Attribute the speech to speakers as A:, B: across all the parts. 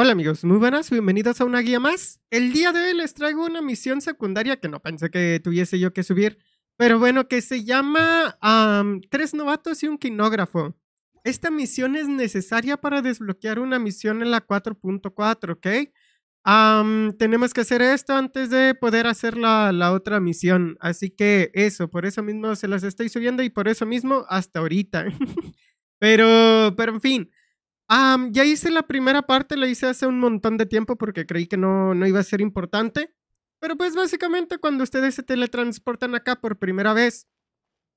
A: Hola amigos, muy buenas, bienvenidos a una guía más. El día de hoy les traigo una misión secundaria que no pensé que tuviese yo que subir, pero bueno, que se llama Tres novatos y un quinógrafo. Esta misión es necesaria para desbloquear una misión en la 4.4, ¿ok? tenemos que hacer esto antes de poder hacer la, la otra misión, así que eso, por eso mismo se las estoy subiendo y por eso mismo hasta ahorita. pero, pero en fin. Ah, ya hice la primera parte, la hice hace un montón de tiempo porque creí que no, no iba a ser importante. Pero pues básicamente cuando ustedes se teletransportan acá por primera vez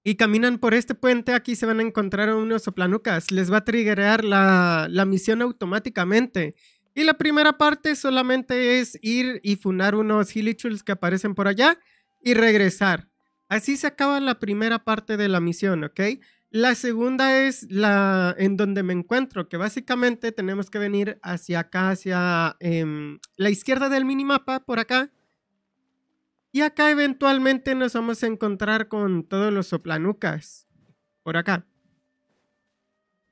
A: y caminan por este puente, aquí se van a encontrar unos soplanucas. Les va a triggerar la, la misión automáticamente. Y la primera parte solamente es ir y funar unos hilichurls que aparecen por allá y regresar. Así se acaba la primera parte de la misión, ¿ok? La segunda es la en donde me encuentro, que básicamente tenemos que venir hacia acá, hacia em, la izquierda del minimapa, por acá. Y acá eventualmente nos vamos a encontrar con todos los soplanucas. Por acá.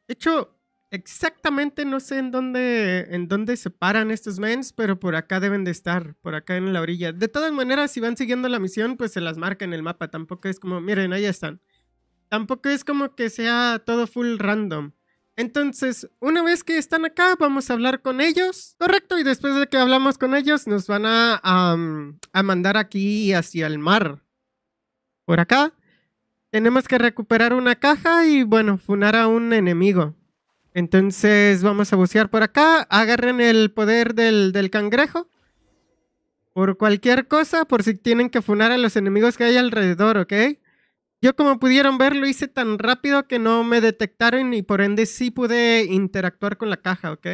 A: De hecho, exactamente no sé en dónde, en dónde se paran estos mens, pero por acá deben de estar, por acá en la orilla. De todas maneras, si van siguiendo la misión, pues se las marca en el mapa. Tampoco es como, miren, ahí están tampoco es como que sea todo full random. Entonces, una vez que están acá, vamos a hablar con ellos, correcto, y después de que hablamos con ellos, nos van a, mandar aquí hacia el mar. Por acá. Tenemos que recuperar una caja y, bueno, funar a un enemigo. Entonces, vamos a bucear por acá. Agarren el poder del, del cangrejo. Por cualquier cosa, por si tienen que funar a los enemigos que hay alrededor, ¿ok? Yo como pudieron ver lo hice tan rápido que no me detectaron y por ende sí pude interactuar con la caja, ¿ok?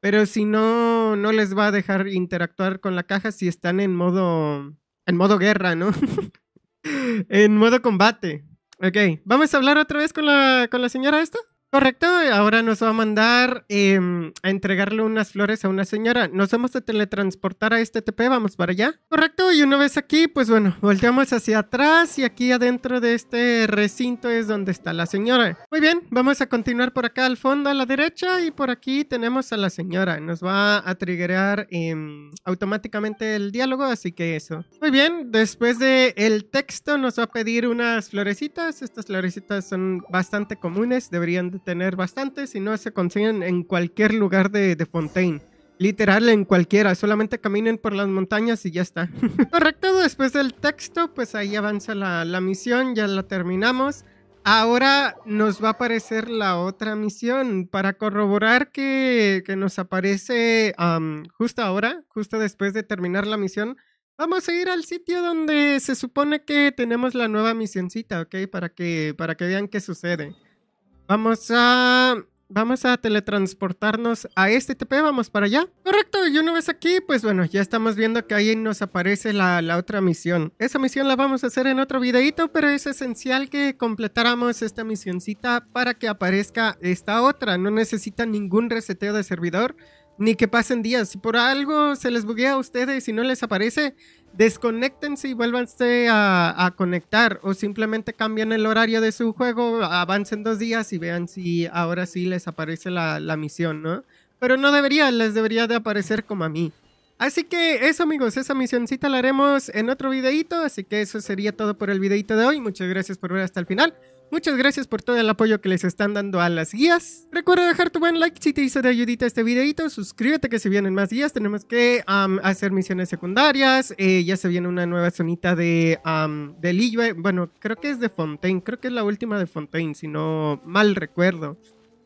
A: Pero si no, no les va a dejar interactuar con la caja si están en modo, en modo guerra, ¿no? en modo combate. Ok, vamos a hablar otra vez con la, con la señora esta. Correcto, ahora nos va a mandar em, a entregarle unas flores a una señora. Nos vamos a teletransportar a este TP, vamos para allá. Correcto, y una vez aquí, pues bueno, volteamos hacia atrás y aquí adentro de este recinto es donde está la señora. Muy bien, vamos a continuar por acá al fondo a la derecha y por aquí tenemos a la señora. Nos va a triggerar em, automáticamente el diálogo, así que eso. Muy bien, después del el texto nos va a pedir unas florecitas. Estas florecitas son bastante comunes, deberían de tener bastantes y no se consiguen en cualquier lugar de, Fontaine. Literal en cualquiera, solamente caminen por las montañas y ya está. Correcto, después del texto, pues ahí avanza la, misión, ya la terminamos. Ahora nos va a aparecer la otra misión para corroborar que, que nos aparece justo ahora, justo después de terminar la misión. Vamos a ir al sitio donde se supone que tenemos la nueva misioncita, ¿ok? Para que, para que vean qué sucede. Vamos a... Vamos a teletransportarnos a este TP, vamos para allá. Correcto, y una vez aquí, pues bueno, ya estamos viendo que ahí nos aparece la, la otra misión. Esa misión la vamos a hacer en otro videito, pero es esencial que completáramos esta misioncita para que aparezca esta otra. No necesita ningún reseteo de servidor, ni que pasen días. Si por algo se les buguea a ustedes y no les aparece, desconectense y vuélvanse a, a, conectar o simplemente cambien el horario de su juego, avancen dos días y vean si ahora sí les aparece la, misión, ¿no? Pero no debería, les debería de aparecer como a mí. Así que eso amigos, esa misioncita la haremos en otro videito, así que eso sería todo por el videito de hoy. Muchas gracias por ver hasta el final. Muchas gracias por todo el apoyo que les están dando a las guías. Recuerda dejar tu buen like si te hizo de ayudita este videito. Suscríbete que se vienen más guías. Tenemos que hacer misiones secundarias. Eh, ya se viene una nueva zonita de, um, de Bueno, creo que es de Fontaine. Creo que es la última de Fontaine, si no mal recuerdo.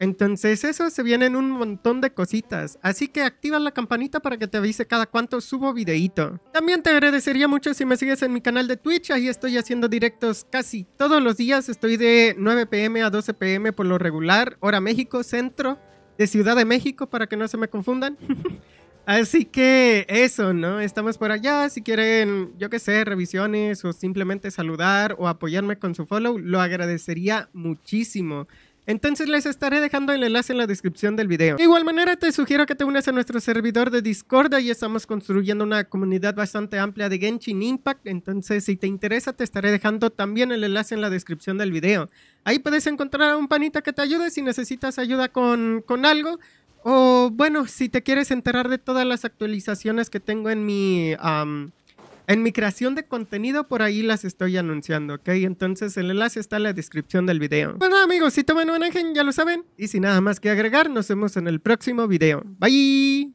A: Entonces eso se viene en un montón de cositas, así que activa la campanita para que te avise cada cuánto subo videíto. También te agradecería mucho si me sigues en mi canal de Twitch, ahí estoy haciendo directos casi todos los días, estoy de 9pm a 12pm por lo regular, hora México, centro de Ciudad de México para que no se me confundan. Así que eso, ¿no? Estamos por allá. Si quieren, yo qué sé, revisiones o simplemente saludar o apoyarme con su follow, lo agradecería muchísimo. Entonces les estaré dejando el enlace en la descripción del video. De igual manera te sugiero que te unes a nuestro servidor de Discord, ahí estamos construyendo una comunidad bastante amplia de Genshin Impact, entonces si te interesa te estaré dejando también el enlace en la descripción del video. Ahí puedes encontrar a un panita que te ayude si necesitas ayuda con, algo. O bueno, si te quieres enterar de todas las actualizaciones que tengo en mi... En mi creación de contenido por ahí las estoy anunciando, ¿ok? Entonces el enlace está en la descripción del video. Bueno amigos, si toman un ángel ya lo saben. Y sin nada más que agregar, nos vemos en el próximo video. Bye.